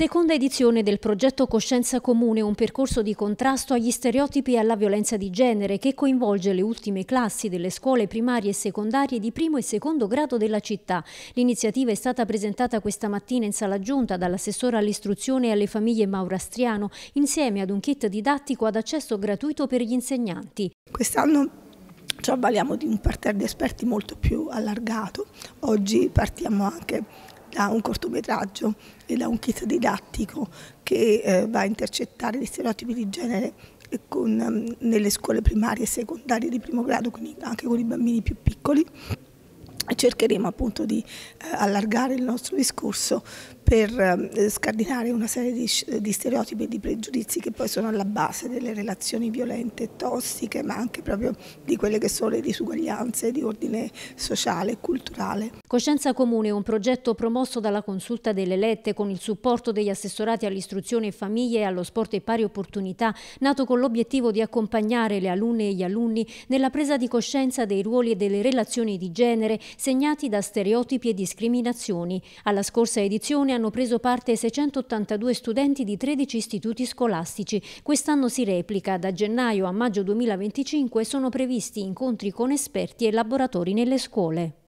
Seconda edizione del progetto Coscienza Comune, un percorso di contrasto agli stereotipi e alla violenza di genere che coinvolge le ultime classi delle scuole primarie e secondarie di primo e secondo grado della città. L'iniziativa è stata presentata questa mattina in sala giunta dall'assessore all'istruzione e alle famiglie Maurastriano insieme ad un kit didattico ad accesso gratuito per gli insegnanti. Quest'anno ci avvaliamo di un parterre di esperti molto più allargato. Oggi partiamo anche da un cortometraggio e da un kit didattico che eh, va a intercettare gli stereotipi di genere con, um, nelle scuole primarie e secondarie di primo grado, quindi anche con i bambini più piccoli. Cercheremo appunto di eh, allargare il nostro discorso per eh, scardinare una serie di, di stereotipi e di pregiudizi che poi sono alla base delle relazioni violente e tossiche, ma anche proprio di quelle che sono le disuguaglianze di ordine sociale e culturale. Coscienza Comune è un progetto promosso dalla Consulta delle Lette con il supporto degli assessorati all'istruzione e famiglie e allo sport e pari opportunità, nato con l'obiettivo di accompagnare le alunne e gli alunni nella presa di coscienza dei ruoli e delle relazioni di genere segnati da stereotipi e discriminazioni. Alla scorsa edizione hanno hanno preso parte 682 studenti di 13 istituti scolastici. Quest'anno si replica. Da gennaio a maggio 2025 sono previsti incontri con esperti e laboratori nelle scuole.